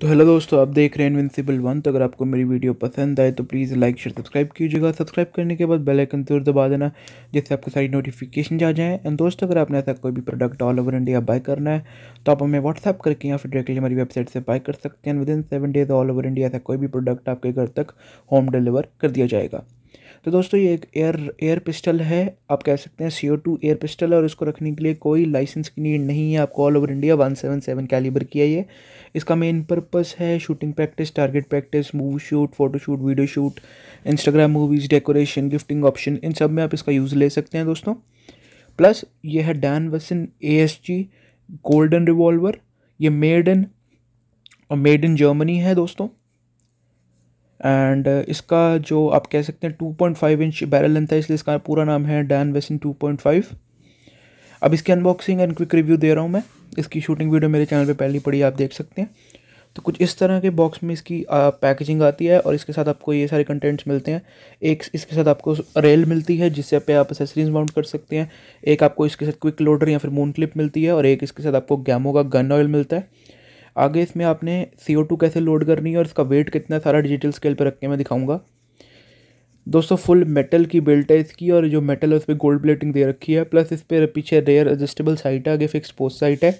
तो हेलो दोस्तों आप देख रहे हैं इनविंसिबल वन तो अगर आपको मेरी वीडियो पसंद आए तो प्लीज़ लाइक शेयर सब्सक्राइब कीजिएगा सब्सक्राइब करने के बाद बेल आइकन जरूर दबा देना जिससे आपको सारी नोटिफिकेशन आ जाएँ एंड दोस्तों अगर आपने ऐसा कोई भी product all over India buy करना है तो आप हमें व्हाट्सअप करके या फिर डायरेक्टली हमारी वेबसाइट से बाय कर सकते हैं within seven days all over India ऐसा कोई भी प्रोडक्ट आपके घर तक होम डिलीवर कर दिया जाएगा तो दोस्तों ये एक एयर एयर पिस्टल है आप कह सकते हैं C O two air pistol है और इसको रखने के लिए कोई लाइसेंस की नीड नहीं है आपको all over India one seven seven calibre किया है ये इसका मेन पर्पस है shooting practice target practice movie shoot photo shoot video shoot Instagram movies decoration gifting option इन सब में आप इसका यूज़ ले सकते हैं दोस्तों प्लस ये है Dan Wesson A S G golden revolver ये मेड इन और मेड इन जर्मनी है दोस्तों एंड uh, इसका जो आप कह सकते हैं two point five inch barrel length है इसलिए इसका पूरा नाम है Dan Wesson two point five अब इसकी अनबॉक्सिंग एंड क्विक रिव्यू दे रहा हूँ मैं इसकी शूटिंग वीडियो मेरे चैनल पे पहली पड़ी आप देख सकते हैं तो कुछ इस तरह के बॉक्स में इसकी पैकेजिंग आती है और इसके साथ आपको ये सारे कंटेंट्स मिलते हैं एक इसके साथ आपको रेल मिलती है जिससे पे आप एसेसरीज माउंट कर सकते हैं एक आपको इसके साथ क्विक लोडर या फिर मून क्लिप मिलती है और एक इसके साथ आपको गैमो का गन ऑयल मिलता है आगे इसमें आपने सी कैसे लोड करनी है और इसका वेट कितना सारा डिजिटल स्केल पर रख के मैं दिखाऊँगा दोस्तों फुल मेटल की बेल्ट है इसकी और जो मेटल है उस पर गोल्ड प्लेटिंग दे रखी है प्लस इस पर पीछे रेयर एडजस्टेबल साइट है आगे फिक्स पोस्ट साइट है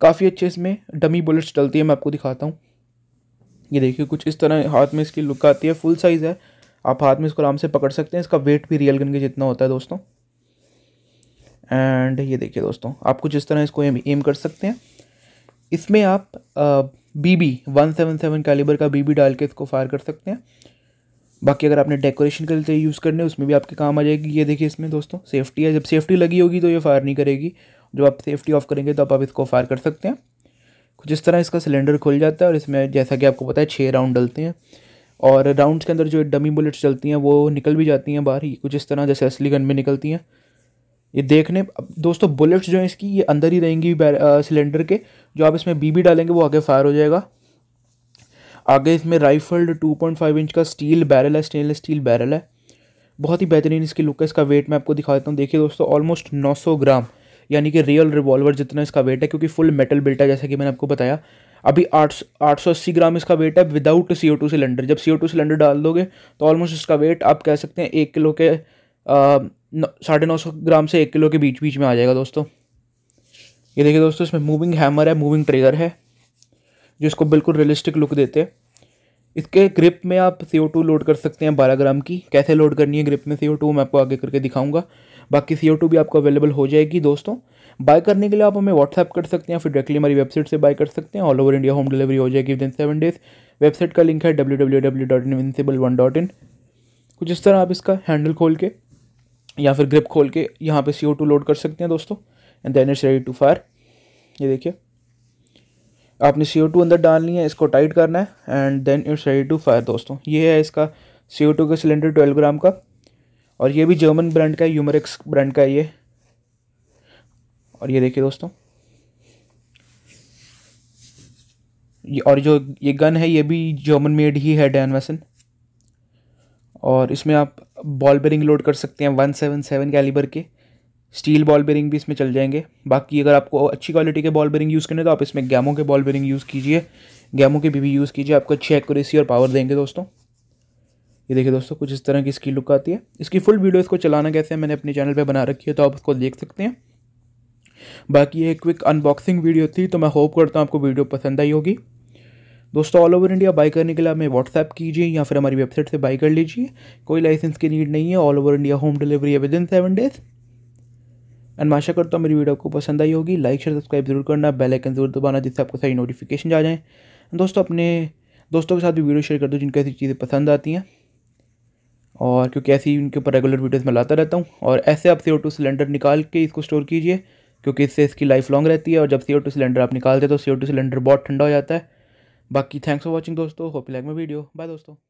काफ़ी अच्छे इसमें डमी बुलेट्स डलती है मैं आपको दिखाता हूँ ये देखिए कुछ इस तरह हाथ में इसकी लुक आती है फुल साइज़ है आप हाथ में इसको आराम से पकड़ सकते हैं इसका वेट भी रियल गन के जितना होता है दोस्तों एंड ये देखिए दोस्तों आप कुछ इस तरह इसको एम एम कर सकते हैं इसमें आप B B one seven seven calibre का बी बी डाल के इसको फायर कर सकते हैं बाकी अगर आपने डेकोरेशन के लिए तो यूज़ करने उसमें भी आपके काम आ जाएगी ये देखिए इसमें दोस्तों सेफ्टी है जब सेफ्टी लगी होगी तो ये फायर नहीं करेगी जब आप सेफ्टी ऑफ करेंगे तो आप, इसको फायर कर सकते हैं कुछ इस तरह इसका सिलेंडर खुल जाता है और इसमें जैसा कि आपको पता है छः राउंड डलते हैं और राउंड्स के अंदर जो डमी बुलेट्स चलती हैं वो निकल भी जाती हैं बाहर कुछ इस तरह जैसे असली गन में निकलती हैं ये देखने दोस्तों बुलेट्स जो हैं इसकी ये अंदर ही रहेंगी सिलेंडर के जो आप इसमें बीबी डालेंगे वो आगे फायर हो जाएगा आगे इसमें राइफल्ड 2.5 इंच का स्टील बैरल है स्टेनलेस स्टील बैरल है बहुत ही बेहतरीन इसकी लुक है इसका वेट मैं आपको दिखा देता हूँ देखिए दोस्तों ऑलमोस्ट 900 ग्राम यानी कि रियल रिवॉल्वर जितना इसका वेट है क्योंकि फुल मेटल बिल्ट है जैसा कि मैंने आपको बताया अभी आठ आठ सौ अस्सी ग्राम इसका वेट है without C O two cylinder जब सी ओ टू सिलेंडर डाल दोगे तो ऑलमोस्ट इसका वेट आप कह सकते हैं एक किलो के साढ़े नौ सौ ग्राम से एक किलो के बीच बीच में आ जाएगा दोस्तों ये देखिए दोस्तों इसमें मूविंग हैमर है मूविंग ट्रेगर है जो इसको बिल्कुल रियलिस्टिक लुक देते हैं इसके ग्रिप में आप सी लोड कर सकते हैं बारह ग्राम की कैसे लोड करनी है ग्रिप में सी मैं आपको आगे करके दिखाऊंगा बाकी सी भी आपको अवेलेबल हो जाएगी दोस्तों बाय करने के लिए आप हमें व्हाट्सअप कर सकते हैं फिर डायरेक्टली हमारी वेबसाइट से बाय कर सकते हैं all over India home delivery हो जाएगी within seven days website का लिंक है W W W dot in one dot in कुछ इस तरह आप इसका हैंडल खोल के या फिर ग्रिप खोल के यहाँ पे सी लोड कर सकते हैं दोस्तों and then it's ready to fire ये देखिए आपने सी अंदर डालनी है इसको टाइट करना है and then it's ready to fire दोस्तों ये है इसका सी का सिलेंडर ट्वेल्व ग्राम का और ये भी जर्मन ब्रांड का है यूमरिक्स ब्रांड का है ये और ये देखिए दोस्तों ये और जो ये गन है ये भी जर्मन मेड ही है डैन वैसन और इसमें आप बॉल बेरिंग लोड कर सकते हैं वन सेवन सेवन कैलिबर के स्टील बॉल बेरिंग भी इसमें चल जाएंगे बाकी अगर आपको अच्छी क्वालिटी के बॉल बेरिंग यूज़ करने तो आप इसमें गैमो के बॉल बेरिंग यूज़ कीजिए गैमो के भी, भी यूज़ कीजिए आपको अच्छी एक्यूरेसी और पावर देंगे दोस्तों ये देखिए दोस्तों कुछ इस तरह की इसकी लुक आती है इसकी फुल वीडियो इसको चलाना कैसे है मैंने अपने चैनल पर बना रखी है तो आप उसको देख सकते हैं बाकी ये क्विक अनबॉक्सिंग वीडियो थी तो मैं होप करता हूँ आपको वीडियो पसंद आई होगी दोस्तों ऑल ओवर इंडिया बाई करने के लिए हमें व्हाट्सएप कीजिए या फिर हमारी वेबसाइट से बाई कर लीजिए कोई लाइसेंस की नीड नहीं है all over India home delivery है within seven days and माशा आशा करता हूँ मेरी वीडियो आपको पसंद आई होगी लाइक शेयर सब्सक्राइब जरूर करना बेल आइकन जरूर दबाना जिससे आपको सारी नोटिफिकेशन आ जाए दोस्तों अपने दोस्तों के साथ भी वीडियो शेयर कर दो जिनको ऐसी चीज़ें पसंद आती हैं और क्योंकि ऐसी उनके ऊपर रेगुलर वीडियोज़ में लाता रहता हूँ और ऐसे आप सी सिलेंडर निकाल के इसको स्टोर कीजिए क्योंकि इससे इसकी लाइफ लॉन्ग रहती है और जब सी सिलेंडर आप निकालते हैं तो सी सिलेंडर बहुत ठंडा हो जाता है बाकी थैंक्स फॉर वॉचिंग दोस्तों hope like my video bye दोस्तों